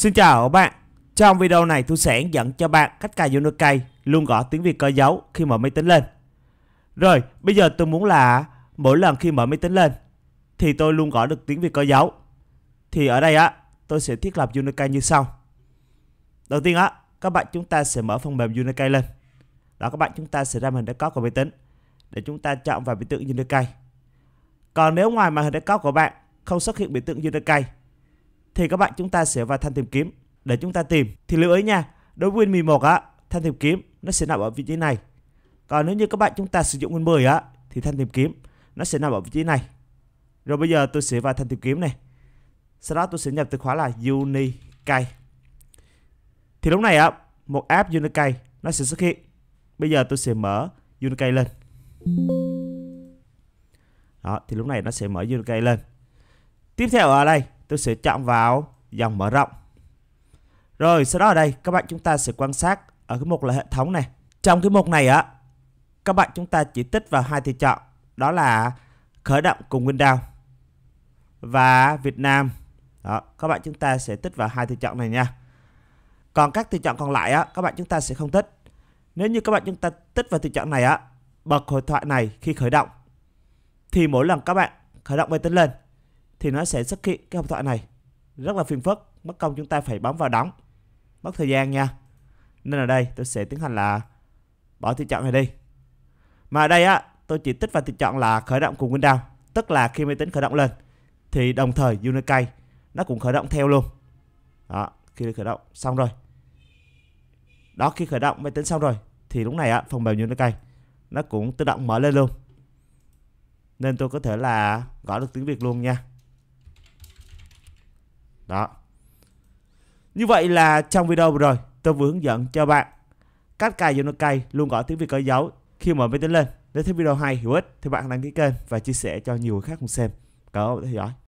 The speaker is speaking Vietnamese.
Xin chào các bạn. Trong video này tôi sẽ hướng dẫn cho bạn cách cài Unokai luôn gõ tiếng Việt có dấu khi mở máy tính lên. Rồi, bây giờ tôi muốn là mỗi lần khi mở máy tính lên thì tôi luôn gõ được tiếng Việt có dấu. Thì ở đây á, tôi sẽ thiết lập Unokai như sau. Đầu tiên á, các bạn chúng ta sẽ mở phần mềm Unokai lên. Đó các bạn chúng ta sẽ ra màn hình desktop của máy tính để chúng ta chọn vào biểu tượng Unokai. Còn nếu ngoài màn hình desktop của bạn không xuất hiện biểu tượng Unokai thì các bạn chúng ta sẽ vào thanh tìm kiếm để chúng ta tìm. Thì lưu ý nha, đối với Win 11 á, thanh tìm kiếm nó sẽ nằm ở vị trí này. Còn nếu như các bạn chúng ta sử dụng Win 10 á thì thanh tìm kiếm nó sẽ nằm ở vị trí này. Rồi bây giờ tôi sẽ vào thanh tìm kiếm này. Sau đó tôi sẽ nhập từ khóa là Unikey. Thì lúc này á, một app Unikey nó sẽ xuất hiện. Bây giờ tôi sẽ mở Unikey lên. Đó, thì lúc này nó sẽ mở Unikey lên. Tiếp theo ở đây tôi sẽ chạm vào dòng mở rộng. Rồi sau đó ở đây các bạn chúng ta sẽ quan sát ở cái mục là hệ thống này. Trong cái mục này á, các bạn chúng ta chỉ tích vào hai tùy chọn đó là khởi động cùng Windows và Việt Nam. Đó, các bạn chúng ta sẽ tích vào hai tùy chọn này nha. Còn các tùy chọn còn lại á, các bạn chúng ta sẽ không tích. Nếu như các bạn chúng ta tích vào tùy chọn này á, bật hội thoại này khi khởi động thì mỗi lần các bạn khởi động máy tính lên thì nó sẽ xuất hiện cái hộp thoại này rất là phiền phức mất công chúng ta phải bấm vào đóng mất thời gian nha nên ở đây tôi sẽ tiến hành là bỏ tùy chọn này đi mà ở đây á tôi chỉ tích vào tùy chọn là khởi động cùng Windows tức là khi máy tính khởi động lên thì đồng thời Unikey nó cũng khởi động theo luôn đó khi khởi động xong rồi đó khi khởi động máy tính xong rồi thì lúc này á phần mềm Unikey nó cũng tự động mở lên luôn nên tôi có thể là gõ được tiếng Việt luôn nha đó. Như vậy là trong video vừa rồi tôi vừa hướng dẫn cho bạn cách cài Yonokai luôn gọi tiếng Việt có dấu khi mở máy tính lên. Nếu thấy video hay hữu ích thì bạn đăng ký kênh và chia sẻ cho nhiều người khác cùng xem. Cảm ơn theo dõi.